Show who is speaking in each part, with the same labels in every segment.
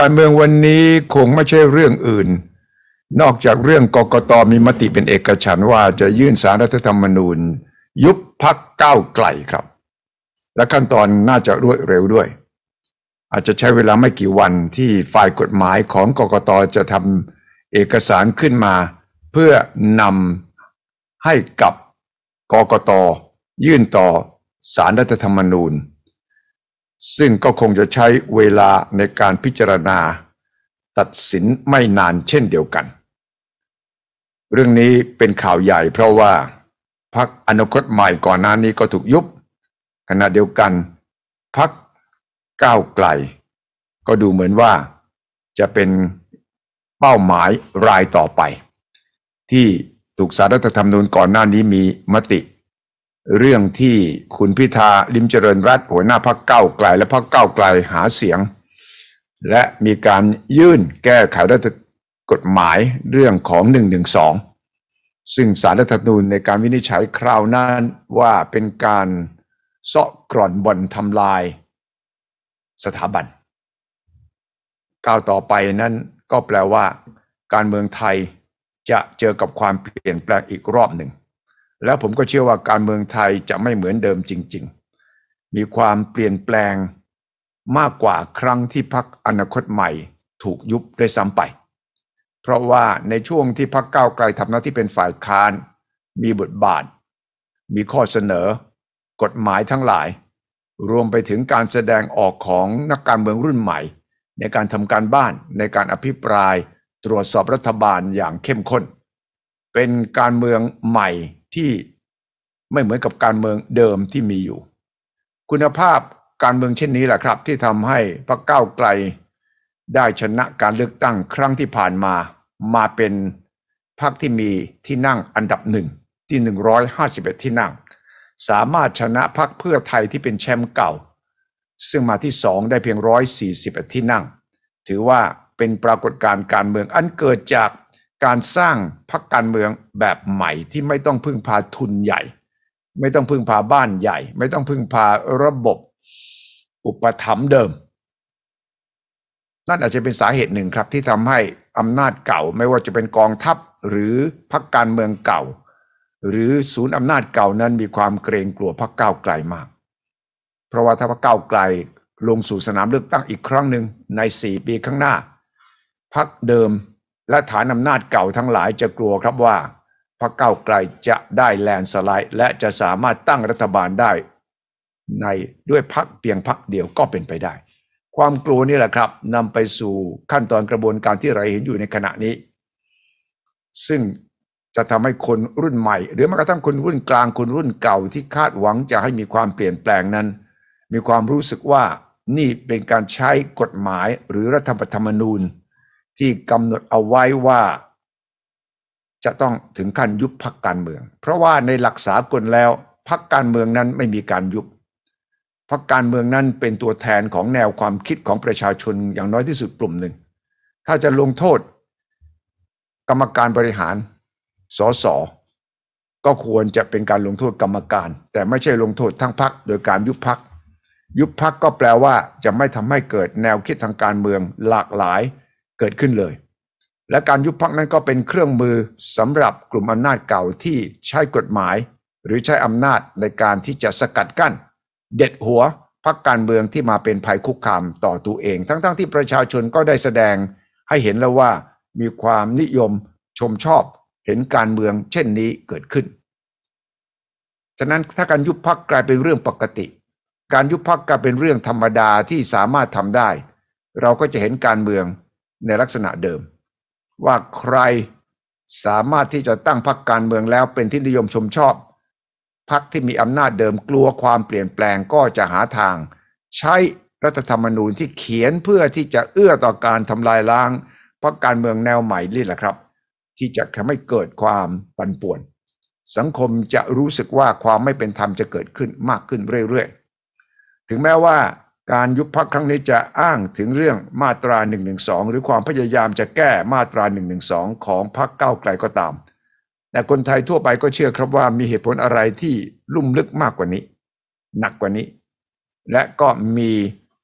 Speaker 1: การเมืองวันนี้คงไม่ใช่เรื่องอื่น นอกจากเรื่องกกตมีมติเป็นเอกฉันว่าจะยื่นสารรัฐธรรมนูญ ยุบพักก้าวไกลครับ และขั้นตอนน่าจะรวดเร็วด้วย อาจจะใช้เวลาไม่กี่วันที่ฝ่ายกฎหมายของกกตจะทำเอกสารขึ้นมา เพื่อนำให้กับกกตยื่นต่อสารรัฐธรรมนูญซึ่งก็คงจะใช้เวลาในการพิจารณาตัดสินไม่นานเช่นเดียวกัน เรื่องนี้เป็นข่าวใหญ่เพราะว่า พักอนาคตใหม่ก่อนหน้านี้ก็ถูกยุบขณะเดียวกันพักก้าวไกล ก็ดูเหมือนว่าจะเป็นเป้าหมายรายต่อไป ที่ถูกสารรัฐธรรมนูญก่อนหน้านี้มีมติเรื่องที่คุณพิธาลิมเจริญรัตหัวหน้าพักเก้าไกล และพักเก้าไกลหาเสียง และมีการยื่นแก้ไขรัฐกฎหมายเรื่องของ1นึซึ่งสารรัฐธรรมนูญในการวินิจฉัยคราวนั้นว่าเป็นการเซาะกร่อนบ่อนทำลายสถาบันก้าวต่อไปนั้นก็แปลว่าการเมืองไทยจะเจอกับความเปลี่ยนแปลงอีกรอบหนึ่งแล้วผมก็เชื่อว่าการเมืองไทยจะไม่เหมือนเดิมจริง ๆ มีความเปลี่ยนแปลงมากกว่าครั้งที่พักอนาคตใหม่ถูกยุบด้วยซ้ำไป เพราะว่าในช่วงที่พักเก้าไกลทำหน้าที่เป็นฝ่ายค้าน มีบทบาท มีข้อเสนอ กฎหมายทั้งหลาย รวมไปถึงการแสดงออกของนักการเมืองรุ่นใหม่ ในการทำการบ้านในการอภิปรายตรวจสอบรัฐบาลอย่างเข้มข้น เป็นการเมืองใหม่ที่ไม่เหมือนกับการเมืองเดิมที่มีอยู่ คุณภาพการเมืองเช่นนี้แหละครับ ที่ทำให้พรรคก้าวไกล ได้ชนะการเลือกตั้งครั้งที่ผ่านมามาเป็นพรรคที่มีที่นั่งอันดับหนึ่งที่ 151ที่นั่ง สามารถชนะพรรคเพื่อไทยที่เป็นแชมป์เก่า ซึ่งมาที่สองได้เพียง 141ที่นั่ง ถือว่าเป็นปรากฏการณ์การเมืองอันเกิดจากการสร้างพรรคการเมืองแบบใหม่ที่ไม่ต้องพึ่งพาทุนใหญ่ ไม่ต้องพึ่งพาบ้านใหญ่ ไม่ต้องพึ่งพาระบบอุปถัมภ์เดิมนั่นอาจจะเป็นสาเหตุหนึ่งครับ ที่ทำให้อำนาจเก่าไม่ว่าจะเป็นกองทัพหรือพรรคการเมืองเก่า หรือศูนย์อำนาจเก่านั้นมีความเกรงกลัวพรรคก้าวไกลมาก เพราะว่าถ้าพรรคก้าวไกลลงสู่สนามเลือกตั้งอีกครั้งหนึ่งในสี่ปีข้างหน้าพรรคเดิมและฐานอำนาจเก่าทั้งหลายจะกลัวครับว่าพระเก้าไกลจะได้แลนสไลด์ และจะสามารถตั้งรัฐบาลได้ ในด้วยพักเพียงพักเดียวก็เป็นไปได้ ความกลัวนี่แหละครับนำไปสู่ขั้นตอนกระบวนการที่เราเห็นอยู่ในขณะนี้ ซึ่งจะทำให้คนรุ่นใหม่ หรือแม้กระทั่งคนรุ่นกลางคนรุ่นเก่าที่คาดหวังจะให้มีความเปลี่ยนแปลงนั้น มีความรู้สึกว่านี่เป็นการใช้กฎหมาย หรือรัฐธรรมนูญที่กำหนดเอาไว้ว่า จะต้องถึงขั้นยุบพักการเมือง เพราะว่าในหลักสากลแล้วพักการเมืองนั้นไม่มีการยุบพักการเมืองนั้นเป็นตัวแทนของแนวความคิดของประชาชนอย่างน้อยที่สุดกลุ่มหนึ่ง ถ้าจะลงโทษ กรรมการบริหาร สส ก็ควรจะเป็นการลงโทษกรรมการ แต่ไม่ใช่ลงโทษทั้งพักโดยการยุบพักยุบพักก็แปลว่า จะไม่ทำให้เกิดแนวคิดทางการเมืองหลากหลายเกิดขึ้นเลย และการยุบพักนั้นก็เป็นเครื่องมือสำหรับกลุ่มอำนาจเก่าที่ใช้กฎหมาย หรือใช้อำนาจในการที่จะสกัดกั้นเด็ดหัวพักการเมืองที่มาเป็นภัยคุกคามต่อตัวเอง ทั้งๆทที่ประชาชนก็ได้แสดงให้เห็นแล้วว่ามีความนิยมชมชอบ เห็นการเมืองเช่นนี้เกิดขึ้น ฉะนั้นถ้าการยุบพักกลายเป็นเรื่องปกติ การยุบพักกลายเป็นเรื่องธรรมดาที่สามารถทำได้ เราก็จะเห็นการเมืองในลักษณะเดิมว่าใครสามารถที่จะตั้งพรรคการเมืองแล้วเป็นที่นิยมชมชอบพรรคที่มีอำนาจเดิมกลัวความเปลี่ยนแปลงก็จะหาทางใช้รัฐธรรมนูญที่เขียนเพื่อที่จะเอื้อต่อการทำลายล้างพรรคการเมืองแนวใหม่นี่แหละครับ ที่จะทำให้เกิดความปั่นป่วน สังคมจะรู้สึกว่าความไม่เป็นธรรมจะเกิดขึ้นมากขึ้นเรื่อยๆ ถึงแม้ว่าการยุบพักครั้งนี้จะอ้างถึงเรื่องมาตรา1นึหรือความพยายามจะแก้มาตรา1นึของพักเก้าไกลก็ตามแต่คนไทยทั่วไปก็เชื่อครับว่ามีเหตุผลอะไรที่ลุ่มลึกมากกว่านี้หนักกว่านี้ และก็มี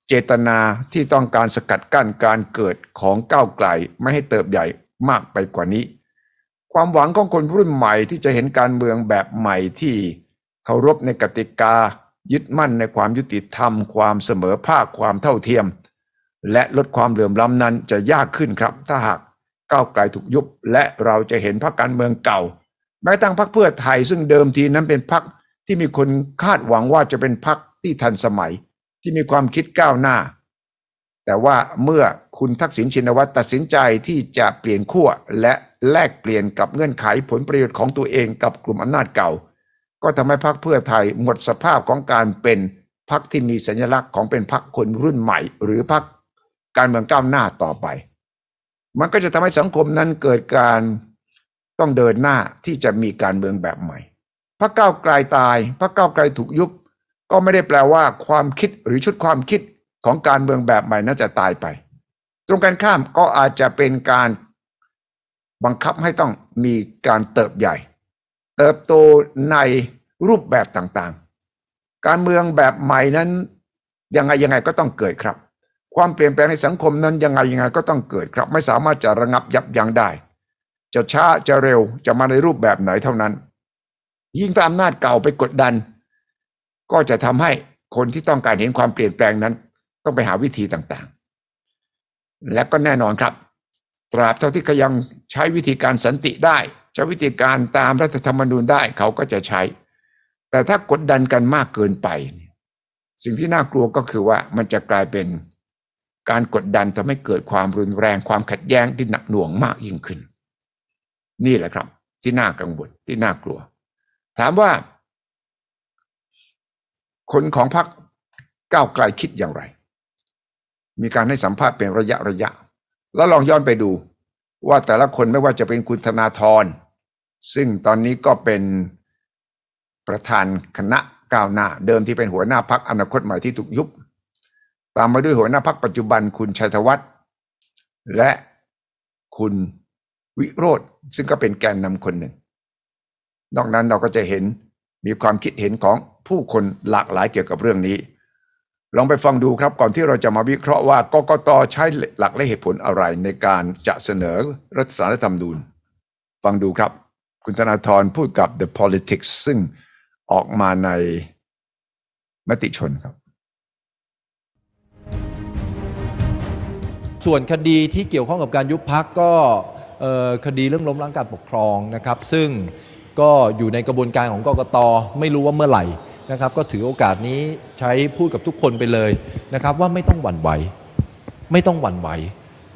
Speaker 1: เจตนาที่ต้องการสกัดกั้นการเกิดของก้าวไกลไม่ให้เติบใหญ่มากไปกว่านี้ ความหวังของคนรุ่นใหม่ที่จะเห็นการเมืองแบบใหม่ที่เคารพในกติกายึดมั่นในความยุติธรรม ความเสมอภาคความเท่าเทียม และลดความเหลื่อมล้ำนั้นจะยากขึ้นครับ ถ้าหากก้าวไกลถูกยุบและเราจะเห็นพรรคการเมืองเก่าแม้ตั้งพรรคเพื่อไทย ซึ่งเดิมทีนั้นเป็นพรรคที่มีคนคาดหวังว่าจะเป็นพรรคที่ทันสมัย ที่มีความคิดก้าวหน้า แต่ว่าเมื่อคุณทักษิณชินวัตรตัดสินใจที่จะเปลี่ยนขั้วและแลกเปลี่ยนกับเงื่อนไขผลประโยชน์ของตัวเองกับกลุ่มอำนาจเก่าก็ทำให้พรรคเพื่อไทยหมดสภาพของการเป็นพรรคที่มีสัญลักษณ์ของเป็นพรรคคนรุ่นใหม่ หรือพรรคการเมืองก้าวหน้าต่อไป มันก็จะทำให้สังคมนั้นเกิดการต้องเดินหน้าที่จะมีการเมืองแบบใหม่ พรรคก้าวไกลตาย พรรคก้าวไกลถูกยุบก็ไม่ได้แปลว่าความคิดหรือชุดความคิดของการเมืองแบบใหม่นั้นจะตายไป ตรงกันข้ามก็อาจจะเป็นการบังคับให้ต้องมีการเติบใหญ่เติบโตในรูปแบบต่างๆ การเมืองแบบใหม่นั้น ยังไงยังไงก็ต้องเกิดครับ ความเปลี่ยนแปลงในสังคมนั้นยังไงยังไงก็ต้องเกิดครับ ไม่สามารถจะระงับยับยั้งได้ จะช้าจะเร็วจะมาในรูปแบบไหนเท่านั้น ยิ่งตามนาจเก่าไปกดดัน ก็จะทำให้คนที่ต้องการเห็นความเปลี่ยนแปลงนั้นต้องไปหาวิธีต่าง
Speaker 2: ๆ
Speaker 1: และก็แน่นอนครับ ตราบเท่าที่ก็ยังใช้วิธีการสันติได้ช้วิธีการตามรัฐธรรมนูญได้ เขาก็จะใช้ แต่ถ้ากดดันกันมากเกินไป สิ่งที่น่ากลัวก็คือว่า มันจะกลายเป็นการกดดันทำให้เกิดความรุนแรงความขัดแย้งที่หนักหน่วงมากยิ่งขึ้น นี่แหละครับ ที่น่ากังวลที่น่ากลัว ถามว่า คนของพรรคก้าวไกลคิดอย่างไร มีการให้สัมภาษณ์เป็นระยะ ระยะ แล้วลองย้อนไปดู ว่าแต่ละคนไม่ว่าจะเป็นคุณธนาธรซึ่งตอนนี้ก็เป็นประธานคณะก้าวหน้าเดิมที่เป็นหัวหน้าพักอนาคตใหม่ที่ถูกยุบตามมาด้วยหัวหน้าพักปัจจุบันคุณชัยธวัฒน์และคุณวิโรธซึ่งก็เป็นแกนนำคนหนึ่งนอกนั้นเราก็จะเห็นมีความคิดเห็นของผู้คนหลากหลายเกี่ยวกับเรื่องนี้ ลองไปฟังดูครับก่อนที่เราจะมาวิเคราะห์ว่ากกตใช้หลักและเหตุผลอะไรในการจะเสนอรัฐธรรมนูญฟังดูครับคุณธนาธรพูดกับ The Politics ซึ่งออกมาในมติชนครับ
Speaker 3: ส่วนคดีที่เกี่ยวข้องกับการยุบพักก็คดีเรื่องล้มล้างการปกครองนะครับ ซึ่งก็อยู่ในกระบวนการของกกตไม่รู้ว่าเมื่อไหร่นะครับ ก็ถือโอกาสนี้ใช้พูดกับทุกคนไปเลยนะครับ ว่าไม่ต้องหวั่นไหว ไม่ต้องหวั่นไหว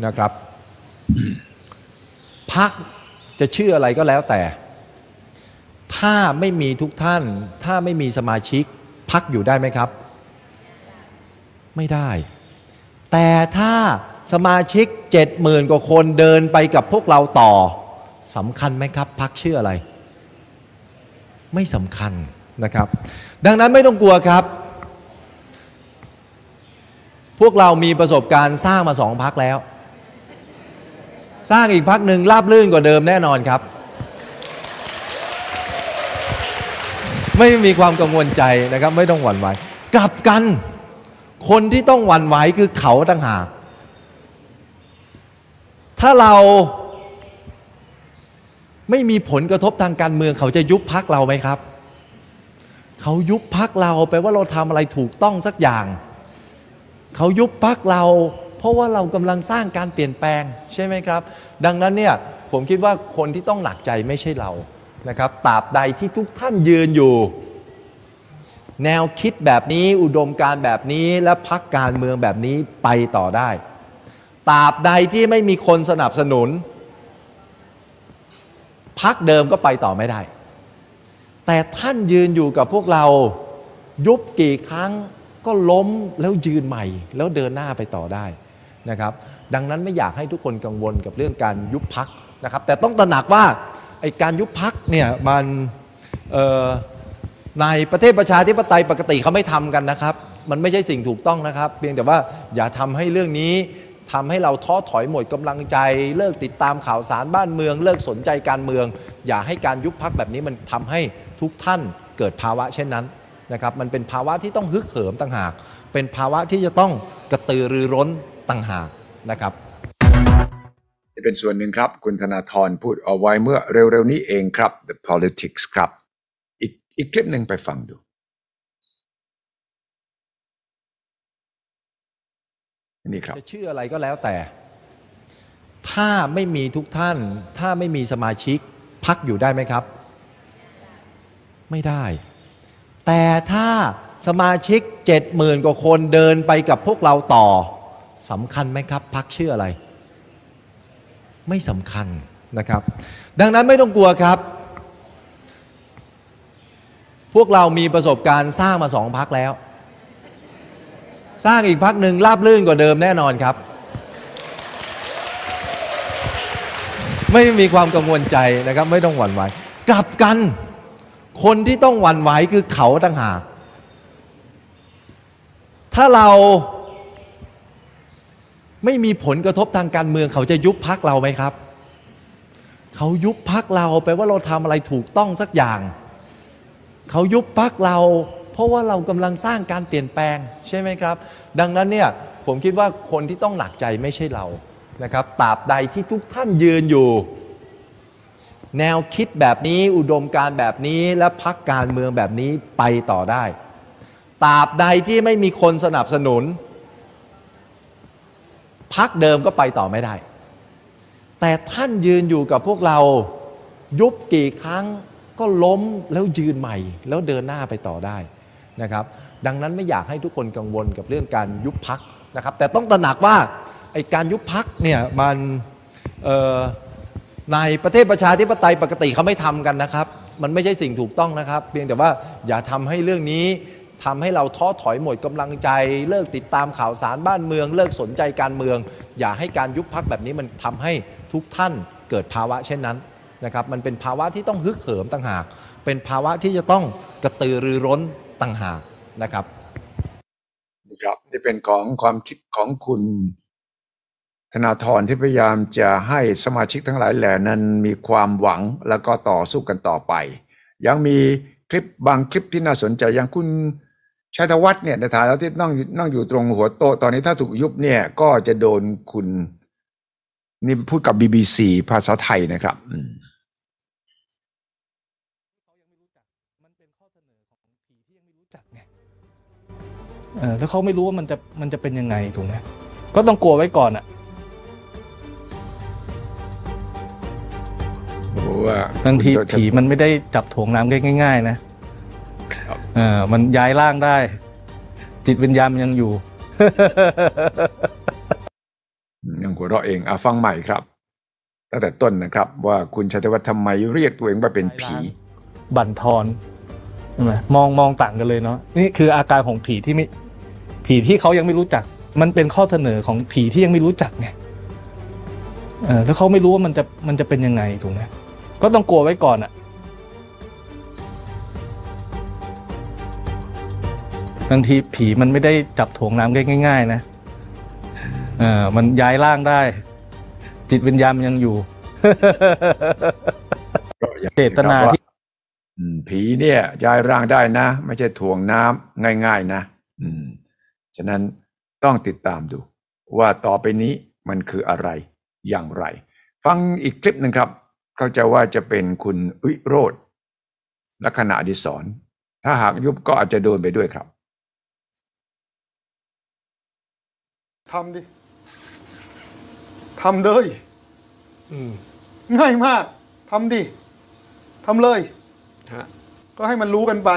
Speaker 3: นะครับพักจะชื่ออะไรก็แล้วแต่ถ้าไม่มีทุกท่าน ถ้าไม่มีสมาชิกพักอยู่ได้ไหมครับ ไม่ได้ แต่ถ้าสมาชิกเจ็ดหมื่นกว่าคนเดินไปกับพวกเราต่อสำคัญไหมครับพักชื่ออะไร ไม่สำคัญนะครับ ดังนั้นไม่ต้องกลัวครับ พวกเรามีประสบการณ์สร้างมาสองพักแล้ว สร้างอีกพักหนึ่งราบลื่นกว่าเดิมแน่นอนครับไม่มีความกังวลใจนะครับ ไม่ต้องหวั่นไหวกลับกัน คนที่ต้องหวั่นไหวคือเขาต่างหากถ้าเราไม่มีผลกระทบทางการเมือง เขาจะยุบพักเราไหมครับ เขายุบพักเราแปลว่าเราทำอะไรถูกต้องสักอย่าง เขายุบพักเราเพราะว่าเรากำลังสร้างการเปลี่ยนแปลงใช่ไหมครับ ดังนั้นเนี่ยผมคิดว่าคนที่ต้องหนักใจไม่ใช่เรานะครับตราบใดที่ทุกท่านยืนอยู่ แนวคิดแบบนี้อุดมการแบบนี้และพักการเมืองแบบนี้ไปต่อได้ตราบใดที่ไม่มีคนสนับสนุน พักเดิมก็ไปต่อไม่ได้ แต่ท่านยืนอยู่กับพวกเรา ยุบกี่ครั้งก็ล้มแล้วยืนใหม่ แล้วเดินหน้าไปต่อได้นะครับ ดังนั้นไม่อยากให้ทุกคนกังวลกับเรื่องการยุบพักนะครับ แต่ต้องตระหนักว่าไอการยุบพักเนี่ยมันใน ประเทศประชาธิปไตยปกติเขาไม่ทำกันนะครับ มันไม่ใช่สิ่งถูกต้องนะครับ เพียงแต่ว่าอย่าทำให้เรื่องนี้ ทำให้เราท้อถอยหมดกำลังใจ เลิกติดตามข่าวสารบ้านเมือง เลิกสนใจการเมือง อย่าให้การยุบพักแบบนี้มันทำให้ทุกท่านเกิดภาวะเช่นนั้นนะครับ มันเป็นภาวะที่ต้องฮึกเหิมต่างหาก เป็นภาวะที่จะต้องกระตือรือร้นต่างหากนะครับ
Speaker 1: เป็นส่วนหนึ่งครับ คุณธนาธรพูดเอาไว้เมื่อเร็วๆนี้เองครับ The Politics ครับ อีกอีกคลิปหนึ่งไปฟังดู
Speaker 3: นี่ครับ จะชื่ออะไรก็แล้วแต่ ถ้าไม่มีทุกท่าน ถ้าไม่มีสมาชิก พักอยู่ได้ไหมครับ ไม่ได้ แต่ถ้าสมาชิกเจ็ดหมื่นกว่าคนเดินไปกับพวกเราต่อสำคัญไหมครับ พักชื่ออะไรไม่สำคัญนะครับ ดังนั้นไม่ต้องกลัวครับ พวกเรามีประสบการณ์สร้างมาสองพักแล้ว สร้างอีกพักหนึ่งราบลื่นกว่าเดิมแน่นอนครับ ไม่มีความกังวลใจนะครับ ไม่ต้องหวั่นไหว กลับกัน คนที่ต้องหวั่นไหวคือเขาต่างหากถ้าเราไม่มีผลกระทบทางการเมือง เขาจะยุบพักเราไหมครับ เขายุบพักเราแปลว่าเราทำอะไรถูกต้องสักอย่าง เขายุบพักเรา เพราะว่าเรากำลังสร้างการเปลี่ยนแปลงใช่ไหมครับ ดังนั้นเนี่ยผมคิดว่าคนที่ต้องหนักใจไม่ใช่เรานะครับตราบใดที่ทุกท่านยืนอยู่ แนวคิดแบบนี้อุดมการแบบนี้และพักการเมืองแบบนี้ไปต่อได้ตราบใดที่ไม่มีคนสนับสนุนพักเดิมก็ไปต่อไม่ได้ แต่ท่านยืนอยู่กับพวกเรายุบกี่ครั้งก็ล้มแล้วยืนใหม่แล้วเดินหน้าไปต่อได้นะครับ ดังนั้นไม่อยากให้ทุกคนกังวลกับเรื่องการยุบพักนะครับ แต่ต้องตระหนักว่าไอ้การยุบพักเนี่ยมันในประเทศประชาธิปไตยปกติเขาไม่ทำกันนะครับ มันไม่ใช่สิ่งถูกต้องนะครับ เพียงแต่ว่าอย่าทำให้เรื่องนี้ทำให้เราท้อถอยหมดกำลังใจ เลิกติดตามข่าวสารบ้านเมือง เลิกสนใจการเมือง อย่าให้การยุบพักแบบนี้มันทำให้ทุกท่านเกิดภาวะเช่นนั้นนะครับ มันเป็นภาวะที่ต้องฮึกเหิมต่างหาก เป็นภาวะที่จะต้องกระตือรือร้นต่างหาก นะครับ
Speaker 1: ครับนี่เป็นของความคิดของคุณ ธนาธรที่พยายามจะให้สมาชิกทั้งหลายแหล่นั้นมีความหวังแล้วก็ต่อสู้กันต่อไป ยังมีคลิปบางคลิปที่น่าสนใจอย่างคุณชัยธวัฒน์เนี่ยในฐานะที่นั่งนั่งอยู่ตรงหัวโต๊ะตอนนี้ถ้าถูกยุบ เนี่ย ก็จะโดนคุณ นี่พูดกับบีีซีภาษาไทยนะครับ
Speaker 3: ถอ้าเขาไม่รู้ว่ามันจะมันจะเป็นยังไงถูกไหมก็ต้องกลัวไว้ก่อนอะ่ะบางทีผีมันไม่ได้จับถ่วงน้ำง่ายๆ นะเออมันย้ายร่างได้ จิตวิญญาณมันยังอยู่ ยังหัวเรา
Speaker 1: ะเอง อ่ะ ฟังใหม่ครับตั้งแต่ต้นนะครับว่าคุณชัยวัฒน์ทำไมเรียกตัวเองว่าเป็นผ
Speaker 3: ีบั่นทอนมองมองต่างกันเลยเนาะนี่คืออาการของผีที่ไม่ ผีที่เขายังไม่รู้จัก มันเป็นข้อเสนอของผีที่ยังไม่รู้จักไงเออถ้าเขาไม่รู้ว่ามันจะมันจะเป็นยังไงถูกไหมก็ต้องกลัวไว้ก่อนอะบางที ผีมันไม่ได้จับถ่วงน้ำง่าย ๆ นะมันย้ายร่างได้ จิตวิญญาณมันยังอยู่เจตนาที่
Speaker 1: ผีเนี่ย ย้ายร่างได้นะ ไม่ใช่ถ่วงน้ำง่ายๆนะ อืม ฉะนั้นต้องติดตามดู ว่าต่อไปนี้มันคืออะไร อย่างไร ฟังอีกคลิปหนึ่งครับ เข้าใจว่าจะเป็นคุณวิโรธลักษณะดิสอนถ้าหากยุบก็อาจจะโดนไปด้วยครับ
Speaker 2: ทำดิ ทำเลยง่ายมาก ทำดิ ทำเลยก็ให้มันรู้กันไป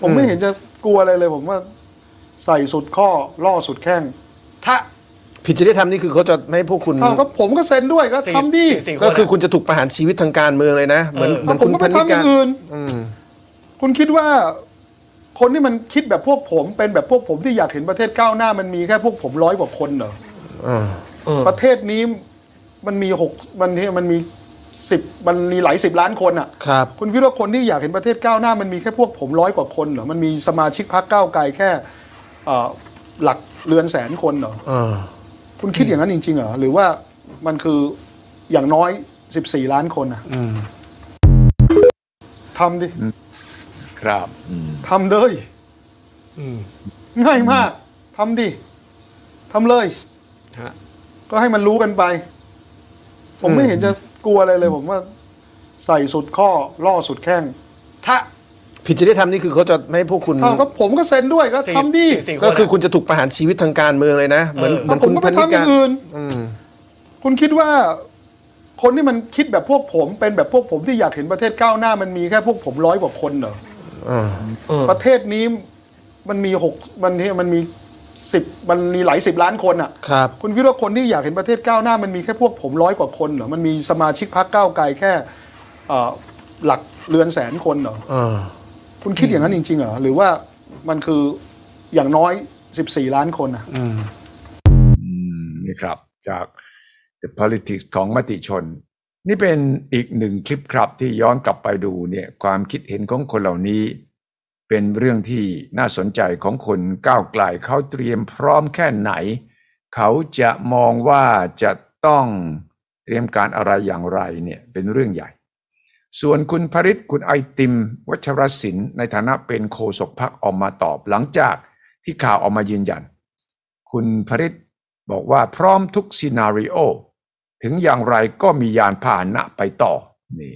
Speaker 2: ผมไม่เห็นจะกลัวอะไรเลยผมว่า ใส่สุดข้อ ล่อสุดแข้ง ถ้าผิดจริยธรรมนี่คือเขาจะ
Speaker 3: ไม่พวกคุณก
Speaker 2: ็ผมก็เซ็นด้วยก็ทำดิก็คือคุ
Speaker 3: ณจะถูกประหารชีวิตทางการเมืองเลยนะเหมือนเหมือนคุณพันธิการ
Speaker 2: คุณคิดว่าคนที่มันคิดแบบพวกผม เป็นแบบพวกผมที่อยากเห็นประเทศก้าวหน้ามันมีแค่พวกผมร้อยกว่าคนเหรอประเทศนี้มันมีหกมันมันมีสิบมันมีหลายสิบล้านคนอ่ะครับ คุณคิดว่าคนที่อยากเห็นประเทศก้าวหน้ามันมีแค่พวกผมร้อยกว่าคนเหรอมันมีสมาชิกพรรคก้าวไกลแค่หลักเรือนแสนคนเหรอคุณคิดอย่างนั้นจริงๆเหรอหรือว่ามันคืออย่างน้อยสิบสี่ล้านคนอ่ะทำดิ
Speaker 1: ครับท
Speaker 2: ำเลยง่ายมากทำดิทำเลยก็ให้มันรู้กันไป ผมไม่เห็นจะกลัวอะไรเลย ผมว่า ใส่สุดข้อล่อสุดแข้ง ถ้าผิดจริยธรรมนี่คือเขาจะไม่พวกคุณก็ผมก็เซ็นด้วย ก็ทำดิก็คือ
Speaker 3: คุณจะถูกประหารชีวิตทางการเมืองเลยนะเหมือนเหมือนคุณพันธิการ
Speaker 2: คุณคิดว่า คนที่มันคิดแบบพวกผม เป็นแบบพวกผมที่อยากเห็นประเทศก้าวหน้า มันมีแค่พวกผมร้อยกว่าคนเหรอประเทศนี้มันมีหกมันมันมีสิบมันมีหลายสิบล้านคนอ่ะครับคุณคิดว่าคนที่อยากเห็นประเทศก้าวหน้ามันมีแค่พวกผมร้อยกว่าคนเหรอมันมีสมาชิกพรรคก้าวไกลแค่หลักเรือนแสนคนเหรอคุณคิดอย่างนั้นจริงๆเหรอหรือว่ามันคืออย่างน้อยสิบสี่ล้านคนอ่ะ
Speaker 1: นี่ครับ จาก the politics ของมติชนนี่เป็นอีกหนึ่งคลิปครับที่ย้อนกลับไปดูเนี่ยความคิดเห็นของคนเหล่านี้ เป็นเรื่องที่น่าสนใจของคนก้าวไกลเขาเตรียมพร้อมแค่ไหน เขาจะมองว่าจะต้องเตรียมการอะไรอย่างไรเนี่ยเป็นเรื่องใหญ่ ส่วนคุณพริศคุณไอติมวัชรศิลป์ในฐานะเป็นโคศกพักออกมาตอบหลังจากที่ข่าวออกมายืนยันคุณพริศบอกว่าพร้อมทุกซีนารีโอถึงอย่างไรก็มียานพาหนะไปต่อ นี่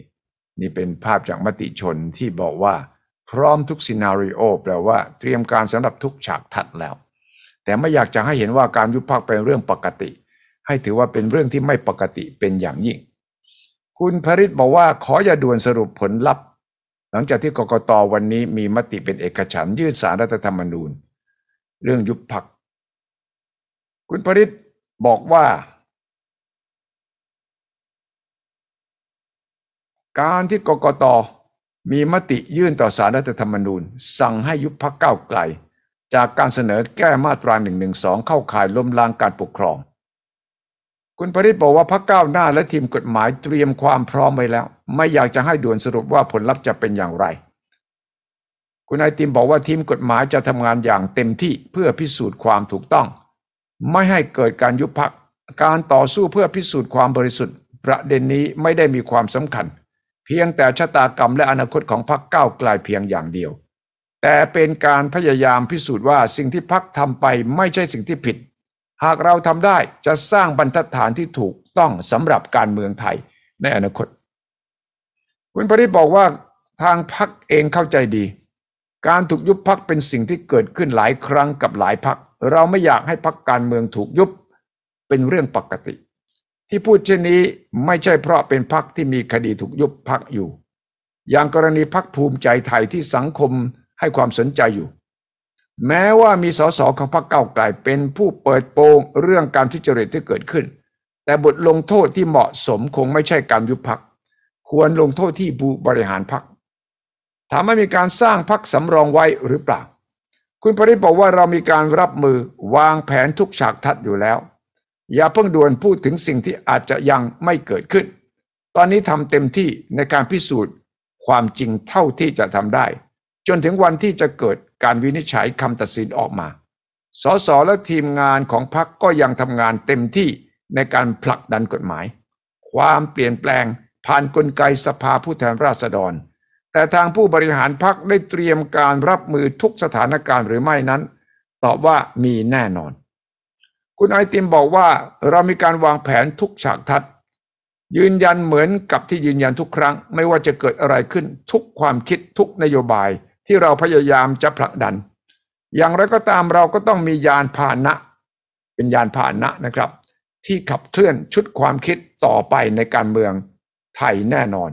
Speaker 1: นี่เป็นภาพจากมติชนที่บอกว่า พร้อมทุกซีนารีโอ แปลว่าเตรียมการสำหรับทุกฉากทัด แล้ว แต่ไม่อยากจะให้เห็นว่าการยุบพักเป็นเรื่องปกติ ให้ถือว่าเป็นเรื่องที่ไม่ปกติเป็นอย่างยิ่ง คุณพริตบอกว่าขออย่าด่วนสรุปผลลัพธ์ หลังจากที่กกตวันนี้มีมติเป็นเอกฉันยืดสารรัฐธรรมนูญ เรื่องยุบพักคุณพริตบอกว่าการที่กกตมีมติยื่นต่อสารรัฐธรรมนูญ สั่งให้ยุบพักเก้าไกลจากการเสนอแก้มาตรา1นึเข้าข่ายล้มล้างการปกครอง คุณปริศบอกว่าพักเก้าหน้าและทีมกฎหมายเตรียมความพร้อมไว้แล้ว ไม่อยากจะให้ด่วนสรุปว่าผลลัพธ์จะเป็นอย่างไร คุณนายตีมบอกว่าทีมกฎหมายจะทำงานอย่างเต็มที่เพื่อพิสูจน์ความถูกต้อง ไม่ให้เกิดการยุบพักการต่อสู้เพื่อพิสูจน์ความบริสุทธิ์ ประเด็นนี้ไม่ได้มีความสำคัญเพียงแต่ชะตากรรมและอนาคตของพรรคก้าวไกลเพียงอย่างเดียว แต่เป็นการพยายามพิสูจน์ว่าสิ่งที่พรรคทำไปไม่ใช่สิ่งที่ผิด หากเราทำได้จะสร้างบรรทัดฐานที่ถูกต้องสำหรับการเมืองไทยในอนาคตคุณปริบอกว่าทางพรรคเองเข้าใจดี การถูกยุบพรรคเป็นสิ่งที่เกิดขึ้นหลายครั้งกับหลายพรรคเราไม่อยากให้พรรคการเมืองถูกยุบเป็นเรื่องปกติที่พูดเช่นนี้ไม่ใช่เพราะเป็นพักที่มีคดีถูกยุบพักอยู่ อย่างกรณีพักภูมิใจไทยที่สังคมให้ความสนใจอยู่ แม้ว่ามีสสของพักเก้าไกลเป็นผู้เปิดโปงเรื่องการทุจริตที่เกิดขึ้น แต่บทลงโทษที่เหมาะสมคงไม่ใช่การยุบพักควรลงโทษที่บูบริหารพักถามว่ามีการสร้างพักสำรองไว้หรือเปล่าคุณปริบอกว่าเรามีการรับมือวางแผนทุกฉากทัดอยู่แล้วอย่าเพิ่งด่วนพูดถึงสิ่งที่อาจจะยังไม่เกิดขึ้น ตอนนี้ทำเต็มที่ในการพิสูจน์ ความจริงเท่าที่จะทำได้ จนถึงวันที่จะเกิดการวินิจฉัยคำตัดสินออกมา สสและทีมงานของพรรคก็ยังทำงานเต็มที่ในการผลักดันกฎหมาย ความเปลี่ยนแปลงผ่านกลไกสภาผู้แทนราษฎร แต่ทางผู้บริหารพรรคได้เตรียมการรับมือทุกสถานการณ์หรือไม่นั้น ตอบว่ามีแน่นอนคุณไอติมบอกว่าเรามีการวางแผนทุกฉากทัดยืนยันเหมือนกับที่ยืนยันทุกครั้ง ไม่ว่าจะเกิดอะไรขึ้นทุกความคิดทุกนโยบาย ที่เราพยายามจะผลักดัน อย่างไรก็ตามเราก็ต้องมียานพาหนะ เป็นยานพาหนะนะครับ ที่ขับเคลื่อนชุดความคิดต่อไปในการเมืองไทยแน่นอน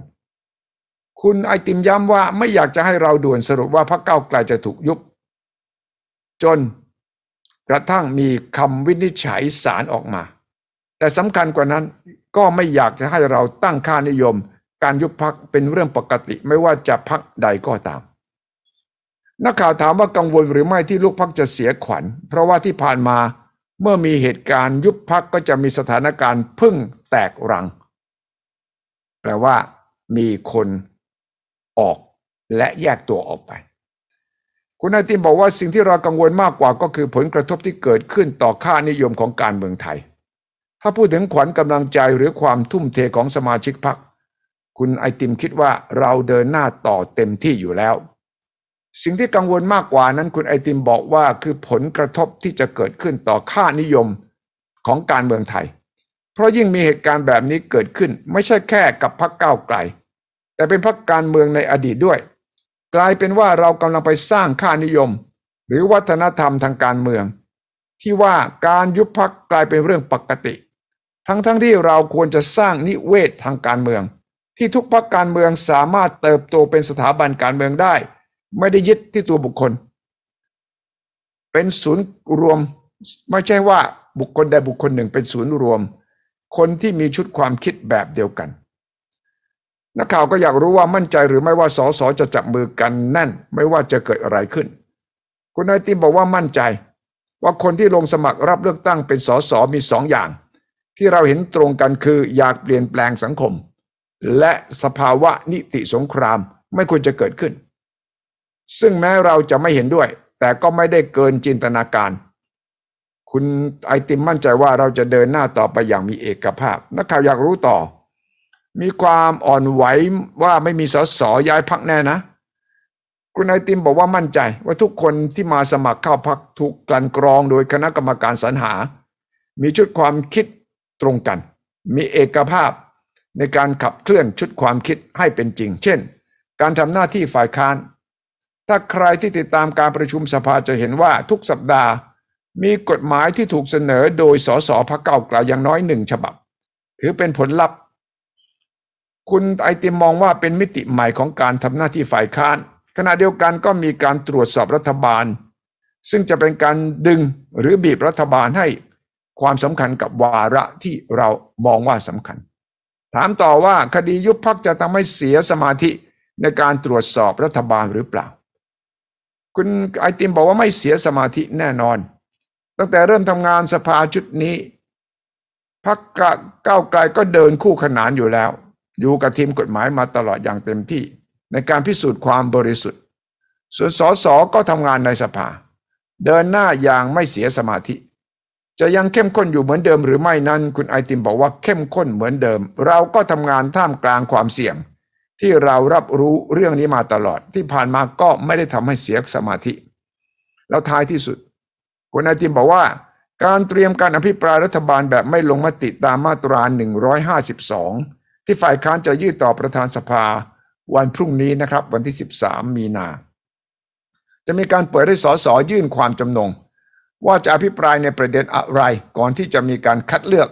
Speaker 1: คุณไอติมย้ำว่าไม่อยากจะให้เราด่วนสรุปว่าพรรคเก้าไกลจะถูกยุบจนกระทั่งมีคำวินิจฉัยสารออกมา แต่สำคัญกว่านั้น ก็ไม่อยากจะให้เราตั้งค่านิยม การยุบพักเป็นเรื่องปกติ ไม่ว่าจะพักใดก็ตาม นักข่าวถามว่ากังวลหรือไม่ที่ลูกพักจะเสียขวัญ เพราะว่าที่ผ่านมาเมื่อมีเหตุการณ์ยุบพักก็จะมีสถานการณ์พึ่งแตกรัง แปลว่า มีคนออก และแยกตัวออกไปคุณนายิีบอกว่าสิ่งที่เรากังวลมากกว่าก็คือผลกระทบที่เกิดขึ้นต่อค่านิยมของการเมืองไทย ถ้าพูดถึงขวัญกำลังใจหรือความทุ่มเทของสมาชิกพรรคคุณไอติมคิดว่าเราเดินหน้าต่อเต็มที่อยู่แล้ว สิ่งที่กังวลมากกว่านั้นคุณไอติมบอกว่าคือผลกระทบที่จะเกิดขึ้นต่อค่านิยมของการเมืองไทย เพราะยิ่งมีเหตุการณ์แบบนี้เกิดขึ้นไม่ใช่แค่กับพรรคก้าวไกล แต่เป็นพรรคการเมืองในอดีตด้วยกลายเป็นว่าเรากำลังไปสร้างค่านิยม หรือวัฒนธรรมทางการเมือง ที่ว่าการยุบพักกลายเป็นเรื่องปกติ ทั้งๆทที่เราควรจะสร้างนิเวศทางการเมือง ที่ทุกพักการเมืองสามารถเติบโตเป็นสถาบันการเมืองได้ไม่ได้ยึดที่ตัวบุคคล เป็นศูนย์รวม ไม่ใช่ว่าบุคคลใดบุคคลหนึ่งเป็นศูนย์รวม คนที่มีชุดความคิดแบบเดียวกันนักข่าวก็อยากรู้ว่ามั่นใจหรือไม่ว่าสสจะจับมือกันแน่นไม่ว่าจะเกิดอะไรขึ้นคุณนายติมบอกว่ามั่นใจ ว่าคนที่ลงสมัครรับเลือกตั้งเป็นสสมีสองอย่าง ที่เราเห็นตรงกันคือ อยากเปลี่ยนแปลงสังคม และสภาวะนิติสงครามไม่ควรจะเกิดขึ้น ซึ่งแม้เราจะไม่เห็นด้วย แต่ก็ไม่ได้เกินจินตนาการคุณไอติมมั่นใจว่าเราจะเดินหน้าต่อไปอย่างมีเอกภาพนักข่าวอยากรู้ต่อมีความอ่อนไหวว่าไม่มีสสย้ายพักแน่นะ คุณนายติมบอกว่ามั่นใจว่าทุกคนที่มาสมัครเข้าพักถูกกลั่นกรองโดยคณะกรรมการสรรหา มีชุดความคิดตรงกัน มีเอกภาพ ในการขับเคลื่อนชุดความคิดให้เป็นจริง เช่น การทำหน้าที่ฝ่ายค้าน ถ้าใครที่ติดตามการประชุมสภาจะเห็นว่า ทุกสัปดาห์ มีกฎหมายที่ถูกเสนอโดยสสพักเก้าไกลอย่างน้อยหนึ่งฉบับถือเป็นผลลัพธ์คุณไอติมมองว่าเป็นมิติใหม่ของการทำหน้าที่ฝ่ายค้าน ขณะเดียวกันก็มีการตรวจสอบรัฐบาล ซึ่งจะเป็นการดึงหรือบีบรัฐบาลให้ความสำคัญกับวาระที่เรามองว่าสำคัญ ถามต่อว่าคดียุบพักจะทำให้เสียสมาธิในการตรวจสอบรัฐบาลหรือเปล่า คุณไอติมบอกว่าไม่เสียสมาธิแน่นอน ตั้งแต่เริ่มทำงานสภาชุดนี้พักก้าวไกลก็เดินคู่ขนานอยู่แล้วอยู่กับทีมกฎหมายมาตลอดอย่างเต็มที่ ในการพิสูจน์ความบริสุทธิ์ส่วนสส ก็ทำงานในสภาเดินหน้าอย่างไม่เสียสมาธิ จะยังเข้มข้นอยู่เหมือนเดิมหรือไม่นั้นคุณไอติมบอกว่าเข้มข้นเหมือนเดิม เราก็ทำงานท่ามกลางความเสี่ยง ที่เรารับรู้เรื่องนี้มาตลอดที่ผ่านมาก็ไม่ได้ทำให้เสียสมาธิ แล้วท้ายที่สุดคุณไอติมบอกว่า การเตรียมการอภิปรายรัฐบาลแบบไม่ลงมติตามมาตรา152ที่ฝ่ายค้านจะยื่นต่อประธานสภา วันพรุ่งนี้นะครับ วันที่ 13 มีนา จะมีการเปิดให้สส ยื่นความจำนง ว่าจะอภิปรายในประเด็นอะไรก่อนที่จะมีการคัดเลือก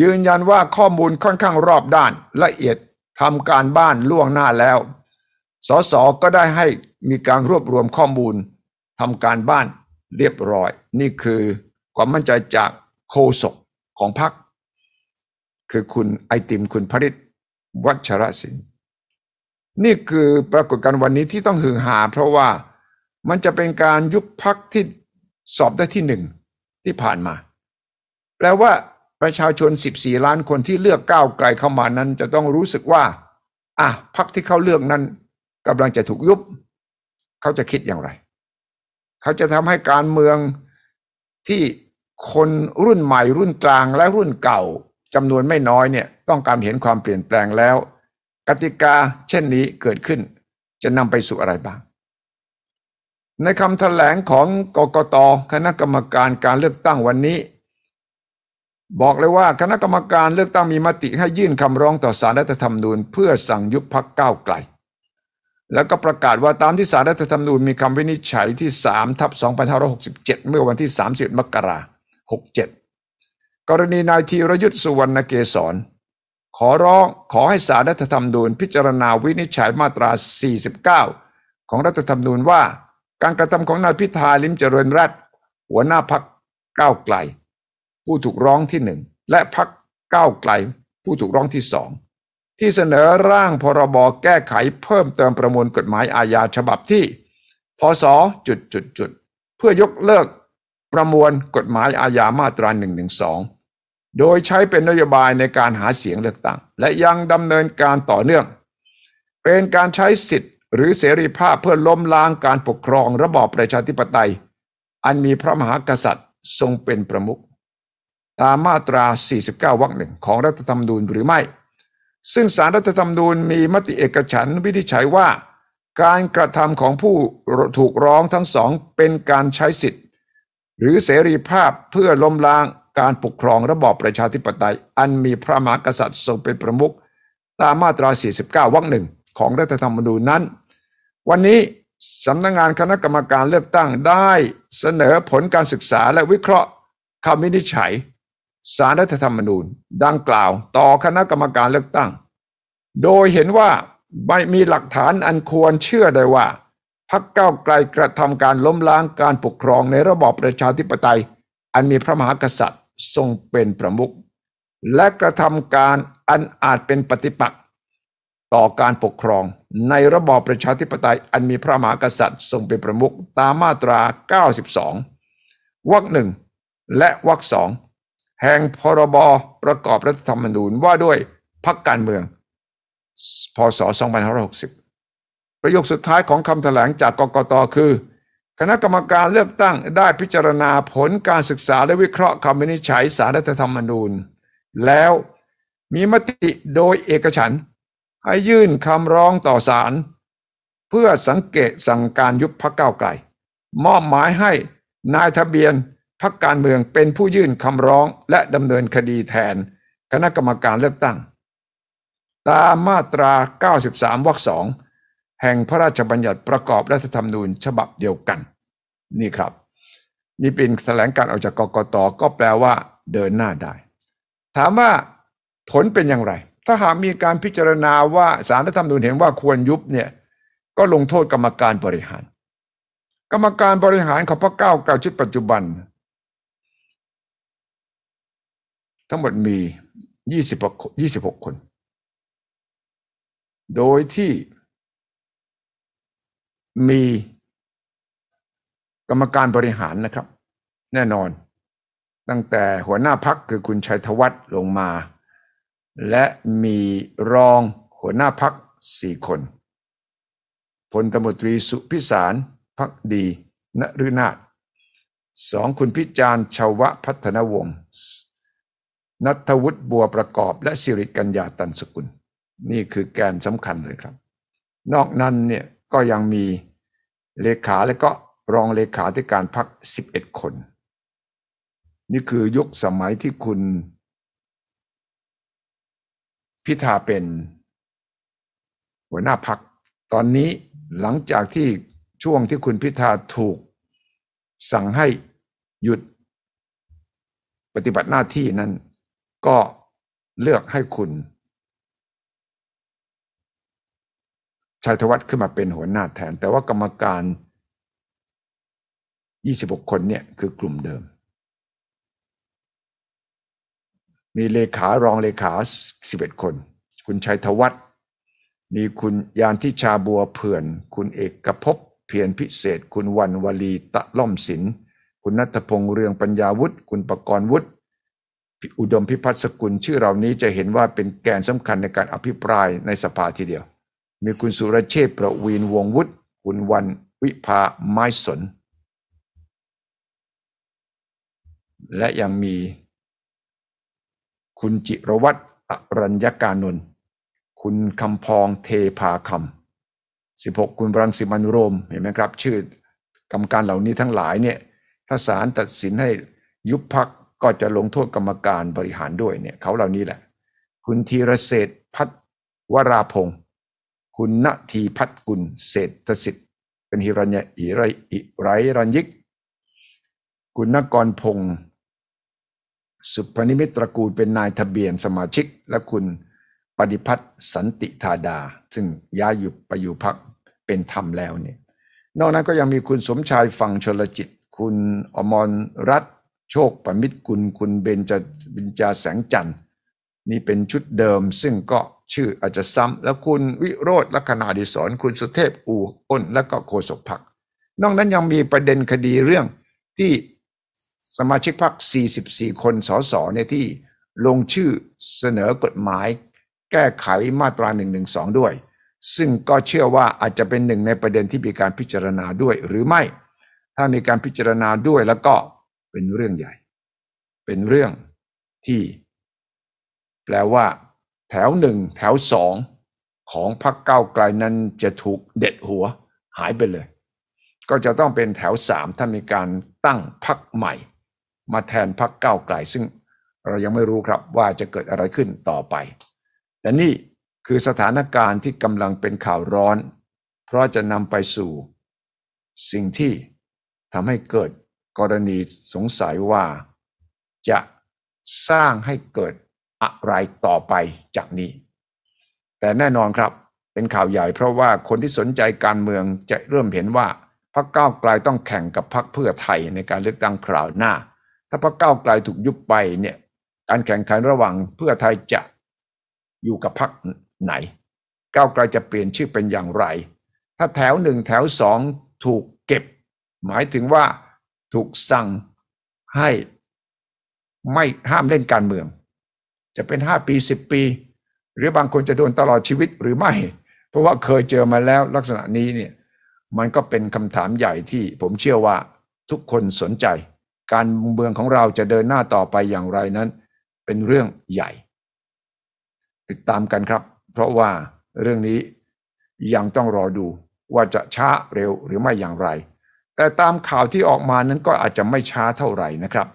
Speaker 1: ยืนยันว่าข้อมูลค่อนข้างรอบด้านละเอียดทำการบ้านล่วงหน้าแล้วสส ก็ได้ให้มีการรวบรวมข้อมูลทำการบ้านเรียบร้อย นี่คือความมั่นใจจากโคศกของพรรคคือคุณไอติมคุณพริตวัชรศิลป์นี่คือปรากฏการณ์วันนี้ที่ต้องหึงหา เพราะว่า มันจะเป็นการยุบพักที่สอบได้ที่หนึ่งที่ผ่านมา แปลว่าประชาชน 14 ล้านคนที่เลือกก้าวไกลเข้ามานั้น จะต้องรู้สึกว่า อ่ะพักที่เขาเลือกนั้นกำลังจะถูกยุบ เขาจะคิดอย่างไร เขาจะทำให้การเมืองที่คนรุ่นใหม่ รุ่นกลางและรุ่นเก่าจำนวนไม่น้อยเนี่ยต้องการเห็นความเปลี่ยนแปลงแล้ว กติกาเช่นนี้เกิดขึ้น จะนำไปสู่อะไรบ้าง ในคำแถลงของกกต คณะกรรมการการเลือกตั้งวันนี้ บอกเลยว่าคณะกรรมการเลือกตั้งมีมติให้ยื่นคำร้องต่อสารรัฐธรรมนูญ เพื่อสั่งยุบพักก้าวไกล แล้วก็ประกาศว่าตามที่สารรัฐธรรมนูญ มีคำวินิจฉัยที่3ทับ2567 เมื่อวันที่30มกราเจ67กรณี นายธีรยุทธ์สุวรรณเกษรขอร้องขอให้สารรัฐธรรมนูญพิจารณาวินิจฉัยมาตรา 49 ของรัฐธรรมนูญว่าการกระทำของนายพิธาลิมเจริญรัตหัวหน้าพักก้าวไกล ผู้ถูกร้องที่หนึ่งและพักก้าวไกล ผู้ถูกร้องที่สองที่เสนอร่างพรบแก้ไขเพิ่มเติมประมวลกฎหมายอาญาฉบับที่พศจุดจุดจุดเพื่อยกเลิกประมวลกฎหมายอาญามาตรา 1 1 2โดยใช้เป็นนโยบายในการหาเสียงเลือกตั้งและยังดำเนินการต่อเนื่อง เป็นการใช้สิทธิ์หรือเสรีภาพเพื่อล้มล้างการปกครองระบอบประชาธิปไตย อันมีพระมหากษัตริย์ทรงเป็นประมุขตามมาตรา 49วรรคหนึ่งของรัฐธรรมนูญหรือไม่ ซึ่งสารรัฐธรรมนูญมีมติเอกฉันวินิจฉัยว่า การกระทำของผู้ถูกร้องทั้งสองเป็นการใช้สิทธิ์หรือเสรีภาพเพื่อล้มล้างการปกครองระบอบประชาธิปไตย อันมีพระมหากษัตริย์ทรงเป็นประมุขตามมาตรา 49วรรคหนึ่งของรัฐธรรมนูญนั้น วันนี้ สำนักงงานคณะกรรมการเลือกตั้งได้เสนอผลการศึกษาและวิเคราะห์คำวินิจฉัย สารรัฐธรรมนูญดังกล่าวต่อคณะกรรมการเลือกตั้ง โดยเห็นว่าไม่มีหลักฐานอันควรเชื่อได้ว่าพักเก้าไกลกระทำการล้มล้างการปกครองในระบอบประชาธิปไตย อันมีพระมหากษัตริย์ทรงเป็นประมุขและกระทำการอันอาจเป็นปฏิปักษ์ต่อการปกครองในระบอบประชาธิปไตยอันมีพระมหากษัตริย์ทรงเป็นประมุขตามมาตรา 92 วรรคหนึ่ง และวรรคสอง แห่งพรบประกอบรัฐธรรมนูญว่าด้วยพรรคการเมือง พศ2560 ประโยคสุดท้ายของคำถแถลงจากกกตคือคณะกรรมการเลือกตั้งได้พิจารณาผลการศึกษาและวิเคราะห์คำวินิจฉัยสารรัฐธรรมนูญ แล้วมีมติโดยเอกฉัน ให้ยื่นคำร้องต่อศาลเพื่อสังเกตสั่งการยุบพักเก้าไกล มอบหมายให้นายทะเบียนพักการเมืองเป็นผู้ยื่นคำร้องและดำเนินคดีแทนคณะกรรมการเลือกตั้ง ตามมาตรา 93วรรคสองแห่งพระราชบัญญัติประกอบรัฐธรรมนูญฉบับเดียวกัน นี่ครับ นี่เป็นแถลงการออกจากกกตก็แปลว่า เดินหน้าได้ ถามว่า ผลเป็นอย่างไร ถ้าหากมีการพิจารณาว่าสารรัฐธรรมนูญเห็นว่าควรยุบเนี่ยก็ลงโทษกรรมการบริหาร กรรมการบริหารของพระเก้าเก้าชุดปัจจุบัน ทั้งหมดมี 26 คน โดยที่มีกรรมการบริหารนะครับ แน่นอน ตั้งแต่หัวหน้าพักคือคุณชัยธวัฒน์ลงมา และมีรองหัวหน้าพักสี่คนพลตมตรีสุพิสารพักดีนฤนาถสองคุณพิจารณ์ชาวะพัฒนวงศ์นัทวุฒิบัวประกอบและสิริกัญญาตันสกุล นี่คือแกนสำคัญเลยครับ นอกนั้นเนี่ยก็ยังมีเลขาและก็รองเลขาธิการพรรค็ดคน นี่คือยุคสมัยที่คุณพิธาเป็นหัวหน้าพรรคตอนนี้หลังจากที่ช่วงที่คุณพิธาถูกสั่งให้หยุดปฏิบัติหน้าที่นั้นก็เลือกให้คุณชัยธวัฒน์ขึ้นมาเป็นหัวหน้าแทน แต่ว่ากรรมการ 26 คนเนี่ยคือกลุ่มเดิม มีเลขารองเลขา 11 คน คุณชัยธวัฒน์ มีคุณยานทิชาบัวเผื่อน คุณเอกภพเพียรพิเศษ คุณวันวลีตะล่อมศิลคุณนัทพงษ์เรืองปัญญาวุฒิ คุณประกรณ์วุฒิ อุดมพิพัฒน์สกุล ชื่อเหล่านี้จะเห็นว่าเป็นแกนสำคัญในการอภิปรายในสภาทีเดียวมีคุณสุรเชษประวีนวงวุฒิ คุณวันวิภา ไม้สน และยังมี คุณจิรวัตรอรัญญกานนท์คุณคำพองเทพาคำสิบหกคุณรังสิมันโรม เห็นไหมครับ ชื่อกรรมการเหล่านี้ทั้งหลายเนี่ย ถ้าศาลตัดสินให้ยุบพักก็จะลงโทษกรรมการบริหารด้วยเนี่ยเขาเหล่านี้แหละ คุณธีรเศษพัฒวราพงศ์คุณณทีพัฒกุลเศรษฐสิทธิ์ เป็นฮิรัญญอิไรอิไรรัญยิก คุณนกรพงศ์สุพนิมิตรกูลเป็นนายทะเบียนสมาชิกและคุณปฏิพัฒน์สันติธาดา ซึ่งย้ายอยู่ไปอยู่พักเป็นธรรมแล้วเนี่ย นอกนั้นก็ยังมีคุณสมชายฟังชลจิต คุณอมรรัตโชคประมิตรคุณ คุณเบญจบินจาแสงจันทร์นี่เป็นชุดเดิมซึ่งก็ชื่ออาจจะซ้ำ แล้วคุณวิโรธลักษณะดิศรคุณสุเทพอู่อ้น และก็โคศกพักนอกนั้นยังมีประเด็นคดีเรื่องที่สมาชิกพัก44 คน สสในที่ลงชื่อเสนอกฎหมายแก้ไขมาตรา 112 ด้วย ซึ่งก็เชื่อว่าอาจจะเป็นหนึ่งในประเด็นที่มีการพิจารณาด้วยหรือไม่ ถ้ามีการพิจารณาด้วยแล้วก็เป็นเรื่องใหญ่ เป็นเรื่องที่แปลว่าแถวหนึ่งแถวสองของพักเก้าไกลนั้นจะถูกเด็ดหัวหายไปเลย ก็จะต้องเป็นแถวสามถ้ามีการตั้งพักใหม่ มาแทนพักเก้าไกลซึ่งเรายังไม่รู้ครับว่าจะเกิดอะไรขึ้นต่อไป แต่นี่คือสถานการณ์ที่กำลังเป็นข่าวร้อน เพราะจะนำไปสู่สิ่งที่ทำให้เกิดกรณีสงสัยว่าจะสร้างให้เกิดอะไรต่อไปจากนี้ แต่แน่นอนครับเป็นข่าวใหญ่ เพราะว่าคนที่สนใจการเมืองจะเริ่มเห็นว่า พรรคก้าวไกลต้องแข่งกับพรรคเพื่อไทยในการเลือกตั้งคราวหน้า ถ้าพรรคก้าวไกลถูกยุบไปเนี่ยการแข่งขันระหว่างเพื่อไทยจะอยู่กับพรรคไหนก้าวไกลจะเปลี่ยนชื่อเป็นอย่างไร ถ้าแถวหนึ่งแถวสองถูกเก็บ หมายถึงว่าถูกสั่งให้ไม่ห้ามเล่นการเมืองจะเป็น 5 ปี 10 ปี หรือบางคนจะโดนตลอดชีวิตหรือไม่ เพราะว่าเคยเจอมาแล้วลักษณะนี้เนี่ยมันก็เป็นคำถามใหญ่ที่ผมเชื่อว่าทุกคนสนใจ การเมืองของเราจะเดินหน้าต่อไปอย่างไรนั้น เป็นเรื่องใหญ่ ติดตามกันครับ เพราะว่าเรื่องนี้ยังต้องรอดูว่าจะช้าเร็วหรือไม่อย่างไร แต่ตามข่าวที่ออกมานั้นก็อาจจะไม่ช้าเท่าไหร่นะครับ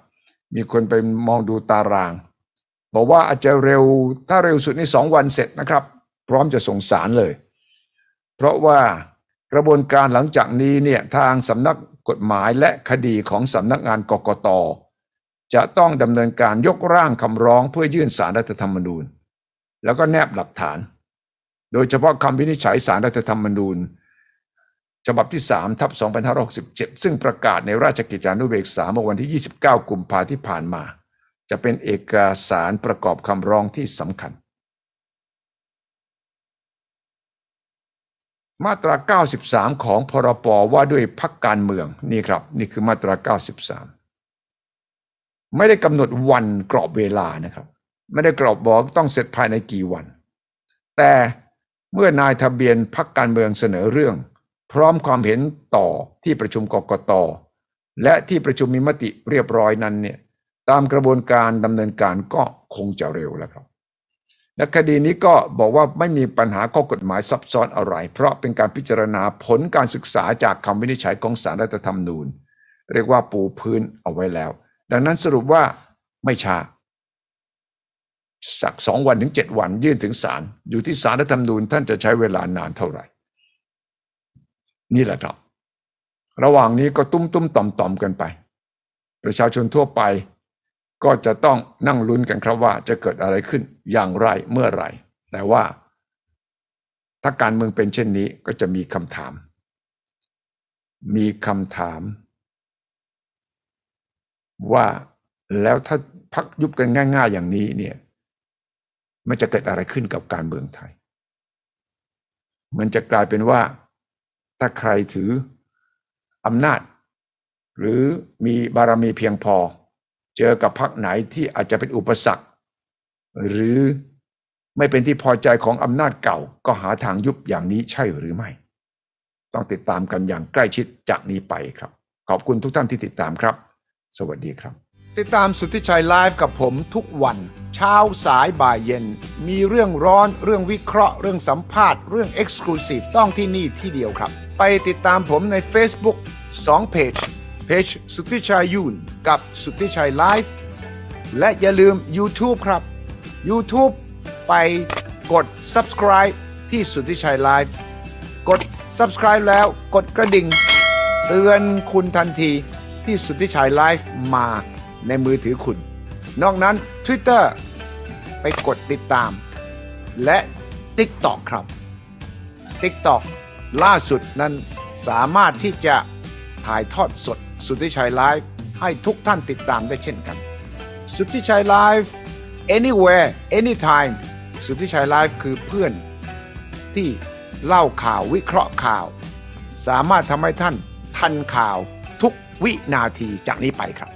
Speaker 1: มีคนไปมองดูตารางบอกว่าอาจจะเร็วถ้าเร็วสุดในสองวันเสร็จนะครับ พร้อมจะส่งสารเลย เพราะว่ากระบวนการหลังจากนี้เนี่ยทางสำนักกฎหมายและคดีของสำนักงานกกตจะต้องดำเนินการยกร่างคำร้องเพื่อยื่นสารรัฐธรรมนูญ แล้วก็แนบหลักฐาน โดยเฉพาะคำวินิจฉัยสารรัฐธรรมนูญ ฉบับที่ 3 ทับ2567 ซึ่งประกาศในราชกิจจานุเบกษาเมื่อวันที่ 29กุมภาพันธ์ที่ผ่านมาจะเป็นเอกสารประกอบคำร้องที่สำคัญ มาตรา 93 ของพรปว่าด้วยพักการเมือง นี่ครับ นี่คือมาตรา93 ไม่ได้กำหนดวัน กรอบเวลานะครับ ไม่ได้กรอบบอกต้องเสร็จภายในกี่วัน แต่เมื่อนายทะเบียนพักการเมืองเสนอเรื่อง พร้อมความเห็นต่อที่ประชุมกกต และที่ประชุมมีมติเรียบร้อยนั้นเนี่ยตามกระบวนการดำเนินการก็คงจะเร็วแล้วครับและคดีนี้ก็บอกว่าไม่มีปัญหาข้อกฎหมายซับซ้อนอะไร เพราะเป็นการพิจารณาผลการศึกษาจากคำวินิจฉัยของสารรัฐธรรมนูญ เรียกว่าปูพื้นเอาไว้แล้ว ดังนั้นสรุปว่าไม่ช้าสักสองวันถึงเจ็ดวันยื่นถึงศาลอยู่ที่สารรัฐธรรมนูญ ท่านจะใช้เวลานานเท่าไหร่นี่แหละครับ ระหว่างนี้ก็ตุ้มตุ้มต่อมต่อมกันไป ประชาชนทั่วไปก็จะต้องนั่งลุ้นกันครับว่า จะเกิดอะไรขึ้นอย่างไรเมื่อไรแต่ว่า ถ้าการเมืองเป็นเช่นนี้ก็จะมีคำถาม มีคำถาม ว่าแล้วถ้าพักยุบกันง่ายๆ อย่างนี้เนี่ยมันจะเกิดอะไรขึ้นกับการเมืองไทย มันจะกลายเป็นว่า ถ้าใครถืออำนาจ หรือมีบารมีเพียงพอเจอกับพักไหนที่อาจจะเป็นอุปสรรค หรือไม่เป็นที่พอใจของอำนาจเก่า ก็หาทางยุบอย่างนี้ใช่หรือไม่ต้องติดตามกันอย่างใกล้ชิดจากนี้ไปครับ ขอบคุณทุกท่านที่ติดตามครับ สวัสดีครับ ติดตามสุทธิชัยไลฟ์กับผมทุกวันเช้าสายบ่ายเย็น มีเรื่องร้อน เรื่องวิเคราะห์ เรื่องสัมภาษณ์ เรื่องเอ็กซ์คลูซีฟต้องที่นี่ที่เดียวครับ ไปติดตามผมใน Facebook 2เพจเพจสุทธิชัยยูนกับสุทธิชัยไลฟ์และอย่าลืม YouTube ครับ YouTube ไปกด subscribe ที่สุทธิชัยไลฟ์กด subscribe แล้วกดกระดิ่งเตือนคุณทันทีที่สุทธิชัยไลฟ์มาในมือถือคุณ นอกนั้น Twitter ไปกดติดตาม และ TikTok ครับ TikTok ล่าสุดนั้นสามารถที่จะถ่ายทอดสดสุทธิชัยไลฟ์ให้ทุกท่านติดตามได้เช่นกัน สุทธิชัยไลฟ์ anywhere anytime สุทธิชัยไลฟ์คือเพื่อนที่เล่าข่าววิเคราะห์ข่าว สามารถทำให้ท่านทันข่าวทุกวินาทีจากนี้ไปครับ